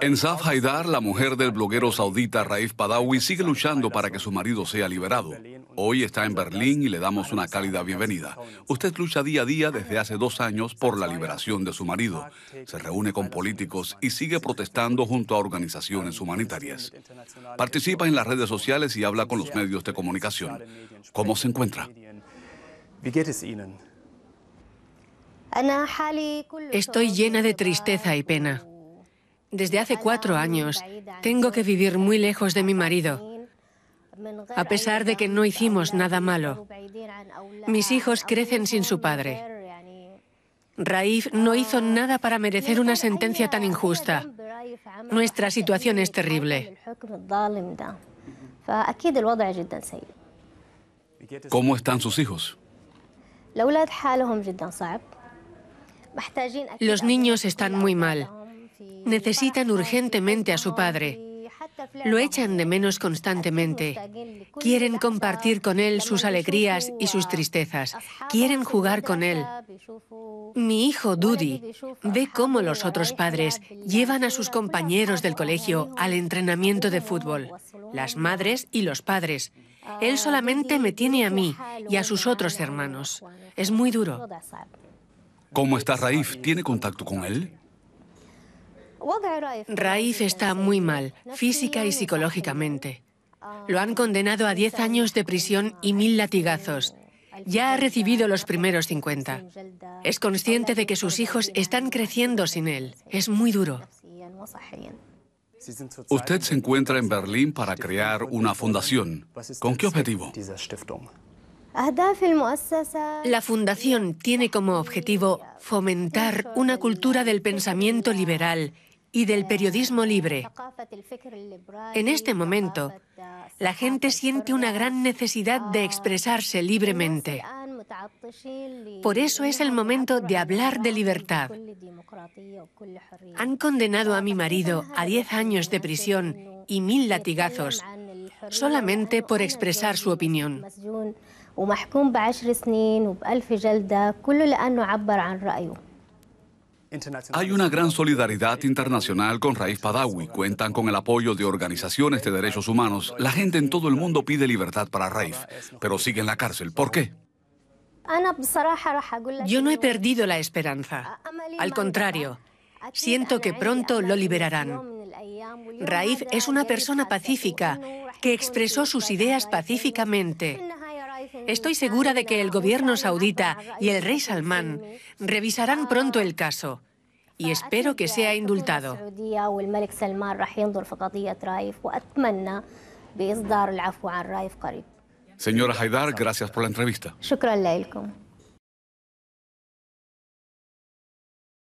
En Saf Haidar, la mujer del bloguero saudita Raif Badawi sigue luchando para que su marido sea liberado. Hoy está en Berlín y le damos una cálida bienvenida. Usted lucha día a día desde hace dos años por la liberación de su marido. Se reúne con políticos y sigue protestando junto a organizaciones humanitarias. Participa en las redes sociales y habla con los medios de comunicación. ¿Cómo se encuentra? Estoy llena de tristeza y pena. Desde hace cuatro años tengo que vivir muy lejos de mi marido, a pesar de que no hicimos nada malo. Mis hijos crecen sin su padre. Raif no hizo nada para merecer una sentencia tan injusta. Nuestra situación es terrible. ¿Cómo están sus hijos? Los niños están muy mal. Necesitan urgentemente a su padre. Lo echan de menos constantemente. Quieren compartir con él sus alegrías y sus tristezas. Quieren jugar con él. Mi hijo Dudi ve cómo los otros padres llevan a sus compañeros del colegio al entrenamiento de fútbol, las madres y los padres. Él solamente me tiene a mí y a sus otros hermanos. Es muy duro. ¿Cómo está Raif? ¿Tiene contacto con él? Raif está este muy mal, física y psicológicamente. Lo han ah, condenado a 10 años de prisión y mil latigazos. Ya ha recibido los primeros 50. Es consciente de que sus hijos están creciendo sin él. Es muy duro. Usted se encuentra en Berlín para crear una fundación. ¿Con qué objetivo? Ah, La fundación tiene como objetivo fomentar una cultura del pensamiento liberal y del periodismo libre. En este momento, la gente siente una gran necesidad de expresarse libremente. Por eso es el momento de hablar de libertad. Han condenado a mi marido a 10 años de prisión y mil latigazos solamente por expresar su opinión. Hay una gran solidaridad internacional con Raif Badawi. Cuentan con el apoyo de organizaciones de derechos humanos. La gente en todo el mundo pide libertad para Raif, pero sigue en la cárcel. ¿Por qué? Yo no he perdido la esperanza. Al contrario, siento que pronto lo liberarán. Raif es una persona pacífica que expresó sus ideas pacíficamente. Estoy segura de que el gobierno saudita y el rey Salman revisarán pronto el caso y espero que sea indultado. Señora Haidar, gracias por la entrevista.